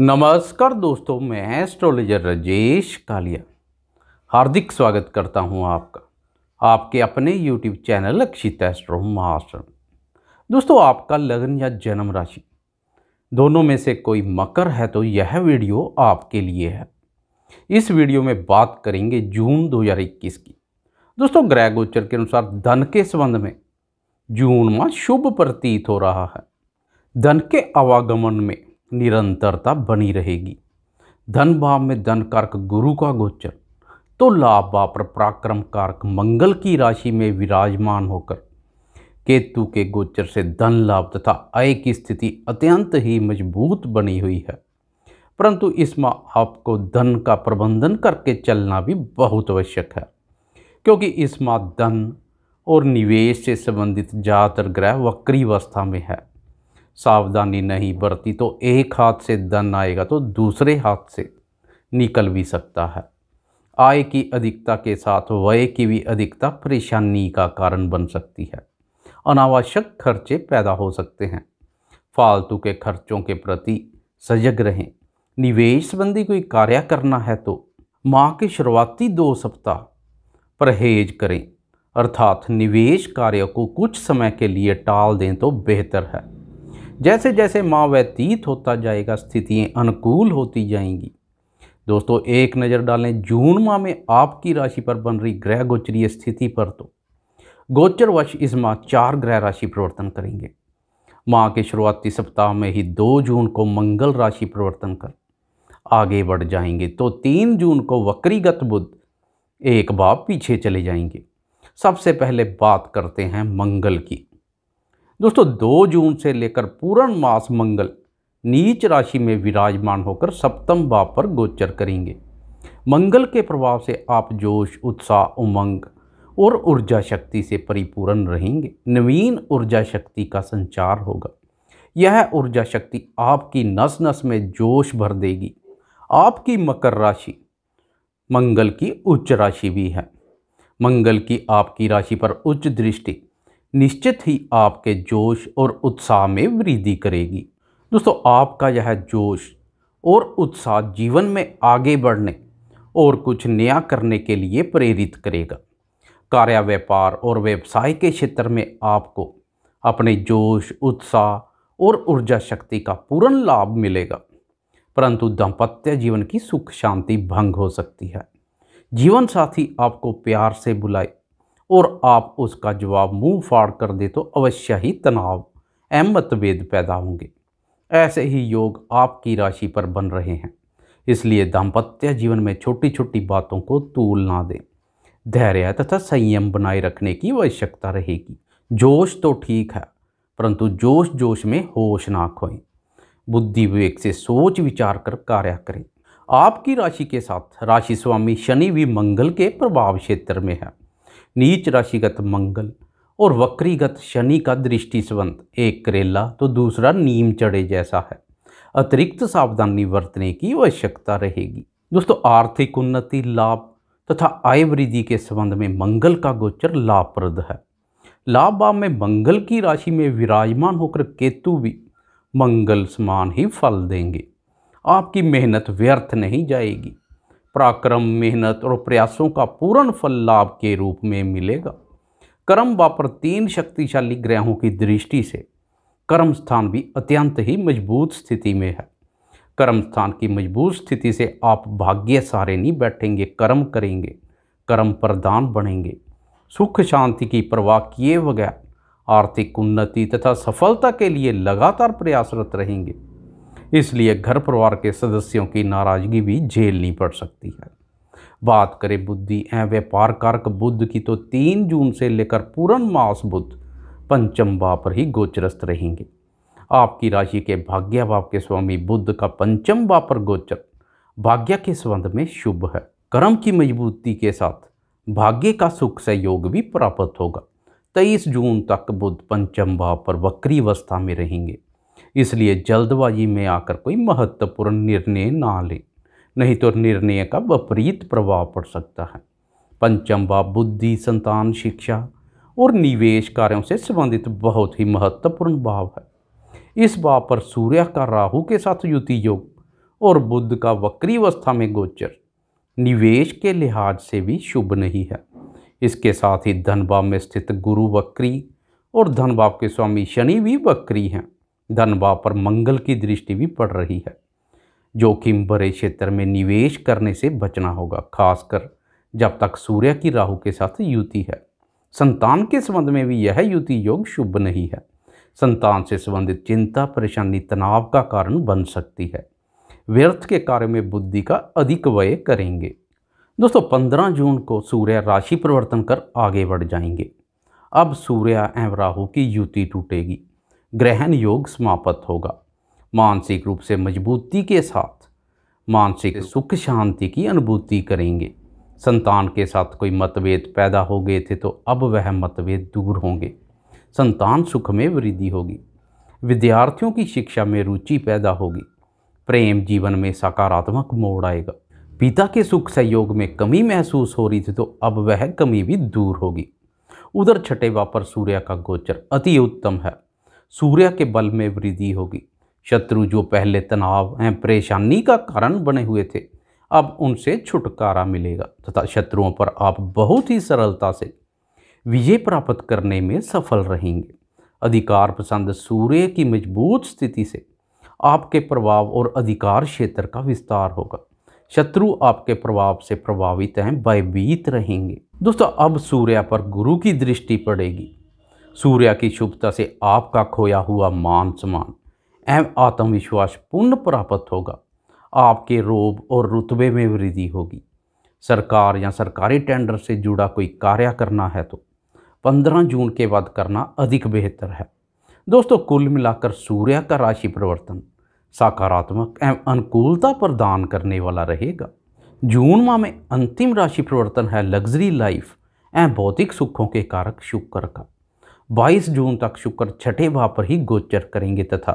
नमस्कार दोस्तों मैं एस्ट्रोलॉजर राजेश कालिया हार्दिक स्वागत करता हूं आपका आपके अपने YouTube channel Akshit astro Maharashtra दोस्तों आपका लग्न या जन्म राशि दोनों में से कोई मकर है तो यह वीडियो आपके लिए है इस वीडियो में बात करेंगे जून 2021 की दोस्तों ग्रह गोचर के अनुसार धन के संबंध में जून माह शुभ प्रतीत हो रहा है धन के आवागमन में निरंतरता बनी रहेगी धन भाव में धन कारक गुरु का गोचर तो लाभ भाव पर पराक्रम कारक मंगल की राशि में विराजमान होकर केतु के गोचर से धन लाभ तथा आय की स्थिति अत्यंत ही मजबूत बनी हुई है परंतु इसमें आपको धन का प्रबंधन करके चलना भी बहुत आवश्यक है क्योंकि इसमें धन और निवेश से संबंधित ज़्यादातर ग्रह वक्री अवस्था में है सावधानी नहीं बरती तो एक हाथ से धन आएगा तो दूसरे हाथ से निकल भी सकता है आय की अधिकता के साथ व्यय की भी अधिकता परेशानी का कारण बन सकती है अनावश्यक खर्चे पैदा हो सकते हैं फालतू के खर्चों के प्रति सजग रहें निवेश संबंधी कोई कार्य करना है तो माह के शुरुआती दो सप्ताह परहेज करें अर्थात निवेश कार्य को कुछ समय के लिए टाल दें तो बेहतर है जैसे जैसे माँ व्यतीत होता जाएगा स्थितियाँ अनुकूल होती जाएंगी दोस्तों एक नज़र डालें जून माह में आपकी राशि पर बन रही ग्रह गोचरीय स्थिति पर तो गोचर वश इस माह चार ग्रह राशि प्रवर्तन करेंगे माह के शुरुआती सप्ताह में ही दो जून को मंगल राशि प्रवर्तन कर आगे बढ़ जाएंगे तो तीन जून को वक्रीगत बुद्ध एक बार पीछे चले जाएंगे सबसे पहले बात करते हैं मंगल की दोस्तों दो जून से लेकर पूर्ण मास मंगल नीच राशि में विराजमान होकर सप्तम भाव पर गोचर करेंगे मंगल के प्रभाव से आप जोश उत्साह उमंग और ऊर्जा शक्ति से परिपूर्ण रहेंगे नवीन ऊर्जा शक्ति का संचार होगा यह ऊर्जा शक्ति आपकी नस नस में जोश भर देगी आपकी मकर राशि मंगल की उच्च राशि भी है मंगल की आपकी राशि पर उच्च दृष्टि निश्चित ही आपके जोश और उत्साह में वृद्धि करेगी दोस्तों आपका यह जोश और उत्साह जीवन में आगे बढ़ने और कुछ नया करने के लिए प्रेरित करेगा कार्य व्यापार और व्यवसाय के क्षेत्र में आपको अपने जोश उत्साह और ऊर्जा शक्ति का पूर्ण लाभ मिलेगा परंतु दाम्पत्य जीवन की सुख शांति भंग हो सकती है जीवन साथी आपको प्यार से बुलाए और आप उसका जवाब मुंह फाड़ कर दे तो अवश्य ही तनाव एवं मतभेद पैदा होंगे ऐसे ही योग आपकी राशि पर बन रहे हैं इसलिए दाम्पत्य जीवन में छोटी छोटी बातों को तूल ना दें धैर्य तथा संयम बनाए रखने की आवश्यकता रहेगी जोश तो ठीक है परंतु जोश जोश में होश ना खोएं बुद्धि विवेक से सोच विचार कर कार्य करें आपकी राशि के साथ राशि स्वामी शनि भी मंगल के प्रभाव क्षेत्र में है नीच राशिगत मंगल और वक्रीगत शनि का दृष्टि संबंध एक करेला तो दूसरा नीम चढ़े जैसा है अतिरिक्त सावधानी बरतने की आवश्यकता रहेगी दोस्तों आर्थिक उन्नति लाभ तथा आय वृद्धि के संबंध में मंगल का गोचर लाभप्रद है लाभ भाव में मंगल की राशि में विराजमान होकर केतु भी मंगल समान ही फल देंगे आपकी मेहनत व्यर्थ नहीं जाएगी पराक्रम मेहनत और प्रयासों का पूर्ण फल लाभ के रूप में मिलेगा कर्म वापर तीन शक्तिशाली ग्रहों की दृष्टि से कर्म स्थान भी अत्यंत ही मजबूत स्थिति में है कर्म स्थान की मजबूत स्थिति से आप भाग्य सारे नहीं बैठेंगे कर्म करेंगे कर्म प्रदान बनेंगे सुख शांति की परवाह किए बगैर आर्थिक उन्नति तथा सफलता के लिए लगातार प्रयासरत रहेंगे इसलिए घर परिवार के सदस्यों की नाराज़गी भी झेलनी पड़ सकती है बात करें बुद्धि एवं व्यापार कारक बुद्ध की तो तीन जून से लेकर पूर्ण मास बुद्ध पंचम भाव पर ही गोचरस्त रहेंगे आपकी राशि के भाग्य भाव के स्वामी बुद्ध का पंचम भाव पर गोचर भाग्य के संबंध में शुभ है कर्म की मजबूती के साथ भाग्य का सुख सहयोग भी प्राप्त होगा तेईस जून तक बुद्ध पंचम भाव पर वक्री अवस्था में रहेंगे इसलिए जल्दबाजी में आकर कोई महत्वपूर्ण निर्णय ना लें नहीं तो निर्णय का विपरीत प्रभाव पड़ सकता है पंचम बाप बुद्धि संतान शिक्षा और निवेश कार्यों से संबंधित बहुत ही महत्वपूर्ण भाव है इस बाप पर सूर्य का राहु के साथ युति योग और बुद्ध का वक्री अवस्था में गोचर निवेश के लिहाज से भी शुभ नहीं है इसके साथ ही धनभाव में स्थित गुरु वक्री और धनभाव के स्वामी शनि भी वक्री हैं धन भाव पर मंगल की दृष्टि भी पड़ रही है जोखिम भरे क्षेत्र में निवेश करने से बचना होगा खासकर जब तक सूर्य की राहु के साथ युति है संतान के संबंध में भी यह युति योग शुभ नहीं है संतान से संबंधित चिंता परेशानी तनाव का कारण बन सकती है व्यर्थ के कार्य में बुद्धि का अधिक व्यय करेंगे दोस्तों पंद्रह जून को सूर्य राशि परिवर्तन कर आगे बढ़ जाएंगे अब सूर्य एवं राहु की युति टूटेगी ग्रहण योग समाप्त होगा मानसिक रूप से मजबूती के साथ मानसिक सुख शांति की अनुभूति करेंगे संतान के साथ कोई मतभेद पैदा हो गए थे तो अब वह मतभेद दूर होंगे संतान सुख में वृद्धि होगी विद्यार्थियों की शिक्षा में रुचि पैदा होगी प्रेम जीवन में सकारात्मक मोड़ आएगा पिता के सुख सहयोग में कमी महसूस हो रही थी तो अब वह कमी भी दूर होगी उधर छठे वापर सूर्य का गोचर अति उत्तम है सूर्य के बल में वृद्धि होगी शत्रु जो पहले तनाव एवं परेशानी का कारण बने हुए थे अब उनसे छुटकारा मिलेगा तथा शत्रुओं पर आप बहुत ही सरलता से विजय प्राप्त करने में सफल रहेंगे अधिकार पसंद सूर्य की मजबूत स्थिति से आपके प्रभाव और अधिकार क्षेत्र का विस्तार होगा शत्रु आपके प्रभाव से प्रभावित हैं भयभीत रहेंगे दोस्तों अब सूर्य पर गुरु की दृष्टि पड़ेगी सूर्य की शुभता से आपका खोया हुआ मान सम्मान एवं आत्मविश्वास पुनः प्राप्त होगा आपके रोब और रुतबे में वृद्धि होगी सरकार या सरकारी टेंडर से जुड़ा कोई कार्य करना है तो 15 जून के बाद करना अधिक बेहतर है दोस्तों कुल मिलाकर सूर्य का राशि परिवर्तन सकारात्मक एवं अनुकूलता प्रदान करने वाला रहेगा जून माह में अंतिम राशि परिवर्तन है लग्जरी लाइफ एवं भौतिक सुखों के कारक शुक्र का 22 जून तक शुक्र छठे भाव पर ही गोचर करेंगे तथा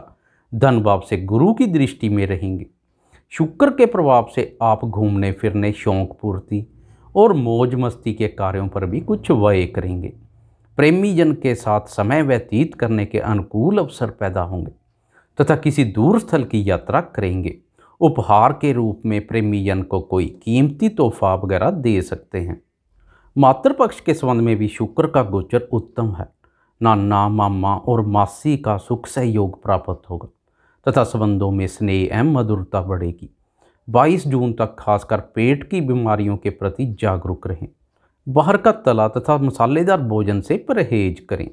धन भाव से गुरु की दृष्टि में रहेंगे शुक्र के प्रभाव से आप घूमने फिरने शौक पूर्ति और मौज मस्ती के कार्यों पर भी कुछ व्यय करेंगे प्रेमी जन के साथ समय व्यतीत करने के अनुकूल अवसर पैदा होंगे तथा किसी दूर स्थल की यात्रा करेंगे उपहार के रूप में प्रेमी जन को कोई कीमती तोहफा वगैरह दे सकते हैं मातृपक्ष के संबंध में भी शुक्र का गोचर उत्तम है नाना मामा और मासी का सुख सहयोग प्राप्त होगा तथा संबंधों में स्नेह एवं मधुरता बढ़ेगी 22 जून तक खासकर पेट की बीमारियों के प्रति जागरूक रहें बाहर का तला तथा मसालेदार भोजन से परहेज करें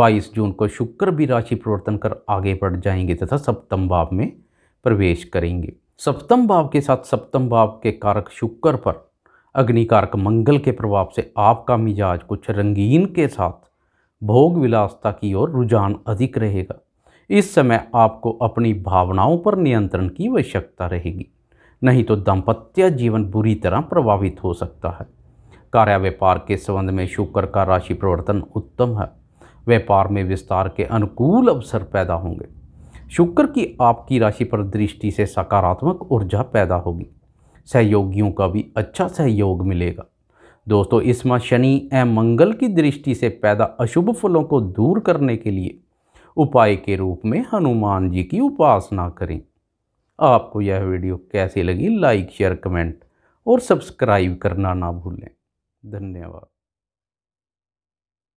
22 जून को शुक्र भी राशि परिवर्तन कर आगे बढ़ जाएंगे तथा सप्तम भाव में प्रवेश करेंगे सप्तम भाव के साथ सप्तम भाव के कारक शुक्र पर अग्निकारक मंगल के प्रभाव से आपका मिजाज कुछ रंगीन के साथ भोग विलासता की ओर रुझान अधिक रहेगा इस समय आपको अपनी भावनाओं पर नियंत्रण की आवश्यकता रहेगी नहीं तो दाम्पत्य जीवन बुरी तरह प्रभावित हो सकता है कार्य व्यापार के संबंध में शुक्र का राशि प्रवर्तन उत्तम है व्यापार में विस्तार के अनुकूल अवसर पैदा होंगे शुक्र की आपकी राशि पर दृष्टि से सकारात्मक ऊर्जा पैदा होगी सहयोगियों का भी अच्छा सहयोग मिलेगा दोस्तों इस माह शनि एवं मंगल की दृष्टि से पैदा अशुभ फलों को दूर करने के लिए उपाय के रूप में हनुमान जी की उपासना करें आपको यह वीडियो कैसी लगी लाइक शेयर कमेंट और सब्सक्राइब करना ना भूलें धन्यवाद